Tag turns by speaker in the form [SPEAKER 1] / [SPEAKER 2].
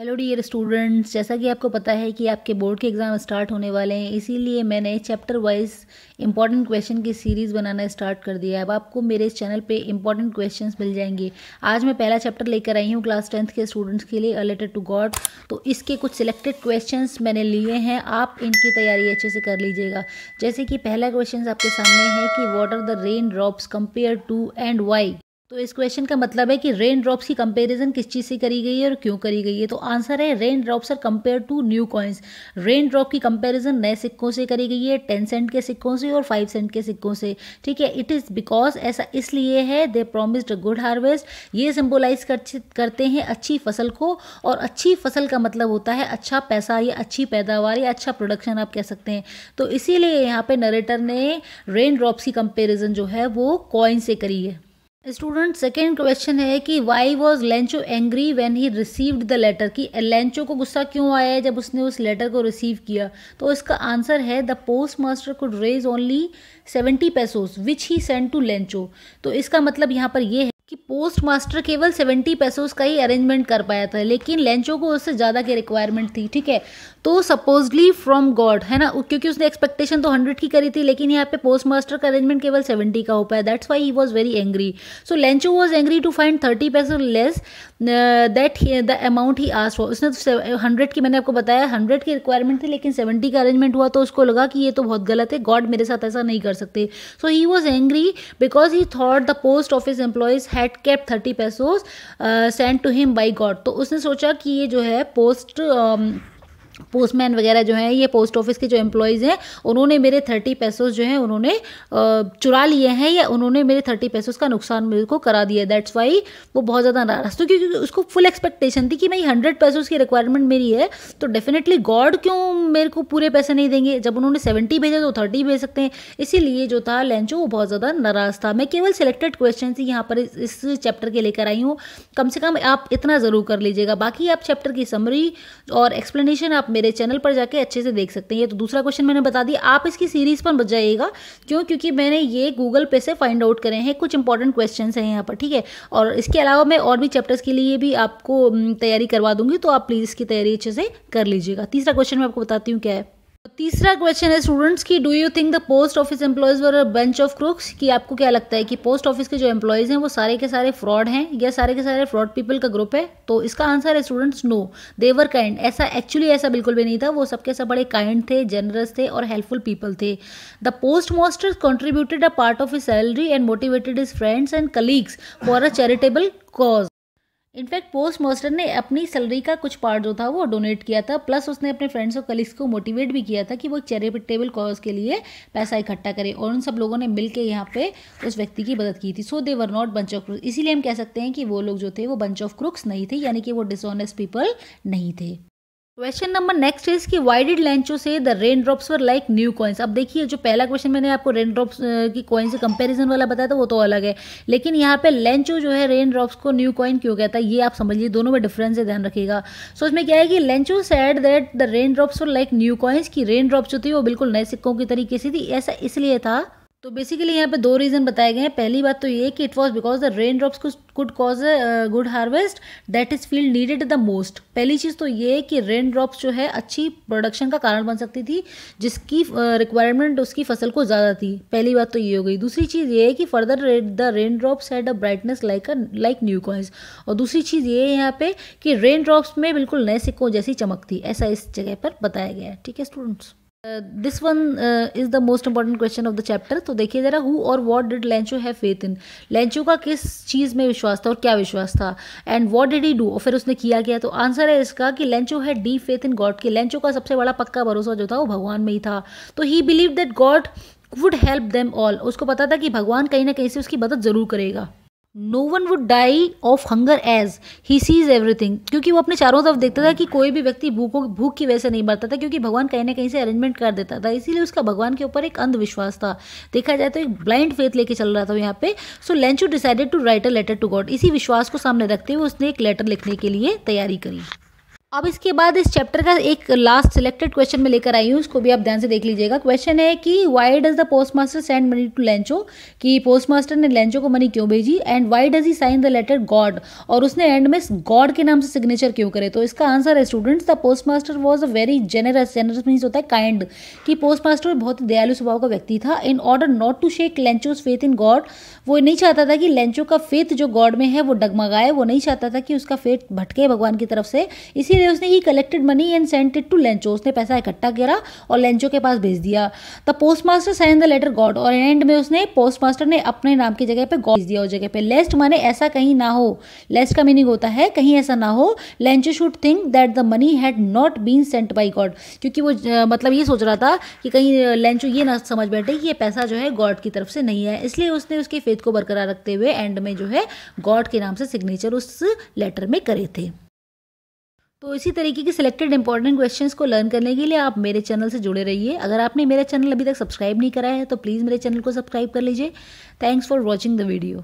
[SPEAKER 1] hello dear students जैसा कि आपको पता है कि आपके बोर्ड के एग्ज़ाम स्टार्ट होने वाले हैं इसीलिए मैंने चैप्टर वाइज इंपॉर्टेंट क्वेश्चन की सीरीज़ बनाना स्टार्ट कर दिया है अब आपको मेरे इस चैनल पे इंपॉर्टेंट क्वेश्चंस मिल जाएंगे आज मैं पहला चैप्टर लेकर आई हूँ क्लास टेंथ के स्टूडेंट्स के लिए रिलेटेड टू गॉड तो इसके कुछ सिलेक्टेड क्वेश्चन मैंने लिए हैं आप इनकी तैयारी अच्छे से कर लीजिएगा जैसे कि पहला क्वेश्चन आपके सामने है कि what are the rain drops compare to and why तो इस क्वेश्चन का मतलब है कि रेन ड्रॉप्स की कंपैरिजन किस चीज़ से करी गई है और क्यों करी गई है तो आंसर है rain drops are compare to new coins rain drop की कंपैरिजन नए सिक्कों से करी गई है टेन सेंट के सिक्कों से और फाइव सेंट के सिक्कों से ठीक है इट इज़ बिकॉज ऐसा इसलिए है दे प्रोमिस्ड गुड हार्वेस्ट ये सिम्बोलाइज करते हैं अच्छी फसल को और अच्छी फसल का मतलब होता है अच्छा पैसा या अच्छी पैदावार या अच्छा प्रोडक्शन आप कह सकते हैं तो इसीलिए यहाँ पर नरेटर ने रेन ड्रॉप्स की कंपेरिजन जो है वो कॉइन से करी है स्टूडेंट सेकेंड क्वेश्चन है कि why was Lencho angry when he received the letter कि लेंचो को गुस्सा क्यों आया है जब उसने उस लेटर को रिसीव किया तो इसका आंसर है the post master could raise only seventy pesos which he send to Lencho तो इसका मतलब यहाँ पर यह है कि पोस्ट मास्टर केवल सेवेंटी पैसे का ही अरेंजमेंट कर पाया था लेकिन लेंचो को उससे ज़्यादा की रिक्वायरमेंट थी ठीक है तो सपोजली फ्रॉम गॉड है ना क्योंकि उसने एक्सपेक्टेशन तो हंड्रेड की करी थी लेकिन यहाँ पे पोस्ट मास्टर का अरेंजमेंट केवल सेवेंटी का हो पाया that's why he was very angry so Lencho was angry to find thirty peso less that the amount he asked हुआ उसने हंड्रेड तो की मैंने आपको बताया हंड्रेड की रिक्वायरमेंट थी लेकिन सेवेंटी का अरेंजमेंट हुआ तो उसको लगा कि ये तो बहुत गलत है गॉड मेरे साथ ऐसा नहीं कर सकते so he was angry because he thought the post office employees है had kept thirty pesos send to him by God तो उसने सोचा कि ये जो है पोस्ट पोस्टमैन वगैरह जो हैं ये पोस्ट ऑफिस के जो एम्प्लॉयज़ हैं उन्होंने मेरे थर्टी पैसोज जो हैं उन्होंने चुरा लिए हैं या उन्होंने मेरे थर्टी पैसोज का नुकसान मेरे को करा दिया दैट्स वाई वो बहुत ज़्यादा नाराज़ तो क्योंकि उसको फुल एक्सपेक्टेशन थी कि भाई हंड्रेड पैसोज की रिक्वायरमेंट मेरी है तो डेफिनेटली गॉड क्यों मेरे को पूरे पैसे नहीं देंगे जब उन्होंने सेवेंटी भेजा तो थर्टी भेज सकते हैं इसीलिए जो था लेंचो वो बहुत ज़्यादा नाराज़ था मैं केवल सिलेक्टेड क्वेश्चन ही यहाँ पर इस चैप्टर के लेकर आई हूँ कम से कम आप इतना ज़रूर कर लीजिएगा बाकी आप चैप्टर की समरी और एक्सप्लेनेशन आप मेरे चैनल पर जाके अच्छे से देख सकते हैं ये तो दूसरा क्वेश्चन मैंने बता दिया आप इसकी सीरीज़ पर बच जाइएगा क्यों क्योंकि मैंने ये गूगल पे से फाइंड आउट करे हैं कुछ इंपॉर्टेंट क्वेश्चन हैं यहाँ पर ठीक है और इसके अलावा मैं और भी चैप्टर्स के लिए भी आपको तैयारी करवा दूंगी तो आप प्लीज़ इसकी तैयारी अच्छे से कर लीजिएगा तीसरा क्वेश्चन मैं आपको बताती हूँ क्या है तीसरा क्वेश्चन है स्टूडेंट्स की do you think the post office employees were bunch of crooks कि आपको क्या लगता है कि पोस्ट ऑफिस के जो एम्प्लॉयज़ हैं वो सारे के सारे फ्रॉड हैं या सारे के सारे फ्रॉड पीपल का ग्रुप है तो इसका आंसर है स्टूडेंट्स नो देवर काइंड ऐसा एक्चुअली ऐसा बिल्कुल भी नहीं था वो सबके सब बड़े काइंड थे जनरस थे और हेल्पफुल पीपल थे the post master contributed a part of his salary and motivated his friends and colleagues for a charitable cause in fact post master ने अपनी सैलरी का कुछ पार्ट जो था वो डोनेट किया था प्लस उसने अपने फ्रेंड्स और कलीग्स को मोटिवेट भी किया था कि वो चैरिटेबल कॉज के लिए पैसा इकट्ठा करें और उन सब लोगों ने मिल के यहाँ पे उस व्यक्ति की मदद की थी so they were not bunch of crooks इसीलिए हम कह सकते हैं कि वो लोग जो थे वो बंच ऑफ क्रूक्स नहीं थे यानी कि वो डिसऑनेस्ट पीपल नहीं थे क्वेश्चन नंबर नेक्स्ट इज कि why did Lencho say the rain drops were like new coins अब देखिए जो पहला क्वेश्चन मैंने आपको रेन ड्रॉप्स की कॉइन से कंपैरिजन वाला बताया था वो तो अलग है लेकिन यहाँ पे लेंचो जो है रेन ड्रॉप्स को न्यू कॉइन क्यों कहता है ये आप समझिए दोनों में डिफरेंस है ध्यान रखिएगा सो so, इसमें क्या है कि Lencho said that the rain drops were like new coins की रेन ड्रॉप्स जो थी वो बिल्कुल नए सिक्कों की तरीके से थी ऐसा इसलिए था तो बेसिकली यहाँ पे दो रीज़न बताए गए हैं पहली बात तो ये कि it was because the rain drops could cause good harvest that his field needed the most पहली चीज़ तो ये कि रेन ड्रॉप्स जो है अच्छी प्रोडक्शन का कारण बन सकती थी जिसकी रिक्वायरमेंट uh, उसकी फसल को ज़्यादा थी पहली बात तो ये हो गई दूसरी चीज़ ये है कि further the rain drops had a brightness like a like new coins और दूसरी चीज़ ये है यहाँ पे कि रेन ड्रॉप्स में बिल्कुल नए सिक्कों जैसी चमक थी ऐसा इस जगह पर बताया गया है ठीक है students this one is the most important question of the chapter तो देखिए ज़रा हु और what did Lencho have faith in Lencho का किस चीज़ में विश्वास था और क्या विश्वास था and what did he do और फिर उसने किया गया तो आंसर है इसका कि लेंचो है डी फेथ इन गॉड के लेंचो का सबसे बड़ा पक्का भरोसा जो था वो भगवान में ही था तो he believe that God would help them all उसको पता था कि भगवान कहीं ना कहीं से उसकी मदद ज़रूर करेगा no one would die of hunger as he sees everything क्योंकि वो अपने चारों तरफ देखता था कि कोई भी व्यक्ति भूखों भूख की वजह से नहीं मरता था क्योंकि भगवान कहीं ना कहीं से अरेंजमेंट कर देता था इसीलिए उसका भगवान के ऊपर एक अंधविश्वास था देखा जाए तो एक ब्लाइंड फेथ लेके चल रहा था यहाँ पे so Lencho decided to write a letter to God इसी विश्वास को सामने रखते हुए उसने एक लेटर लिखने के लिए तैयारी करी अब इसके बाद इस चैप्टर का एक लास्ट सिलेक्टेड क्वेश्चन में लेकर आई हूँ उसको भी आप ध्यान से देख लीजिएगा क्वेश्चन है कि why does the post master send money to Lencho कि पोस्ट मास्टर ने लेंचो को मनी क्यों भेजी and why does he sign the letter God और उसने एंड में गॉड के नाम से सिग्नेचर क्यों करे तो इसका आंसर है students the post master was a very generous generous means होता है काइंड कि पोस्ट मास्टर बहुत दयालु स्वभाव का व्यक्ति था in order not to shake Lencho's faith in God वो नहीं चाहता था कि लेंचो का फेथ जो गॉड में है वो डगमगाए वो नहीं चाहता था कि उसका फेथ भटके भगवान की तरफ से इसी धीरे उसने he collected money and sent it to Lencho उसने पैसा इकट्ठा करा और लेंचो के पास भेज दिया the post master sign the letter God और एंड में उसने पोस्ट मास्टर ने अपने नाम की जगह पर गॉड भेज दिया उस जगह पर लेस्ट माने ऐसा कहीं ना हो लेस्ट का मीनिंग होता है कहीं ऐसा ना हो Lencho should think that the money had not been sent by God क्योंकि वो मतलब ये सोच रहा था कि कहीं लेंचो ये ना समझ बैठे कि ये पैसा जो है गॉड की तरफ से नहीं है इसलिए उसने उसके फेथ को बरकरार रखते हुए एंड में जो है गॉड के नाम से सिग्नेचर उस लेटर में करे थे तो इसी तरीके के सिलेक्टेड इंपॉर्टेंट क्वेश्चंस को लर्न करने के लिए आप मेरे चैनल से जुड़े रहिए अगर आपने मेरा चैनल अभी तक सब्सक्राइब नहीं करा है तो प्लीज़ मेरे चैनल को सब्सक्राइब कर लीजिए thanks for watching the video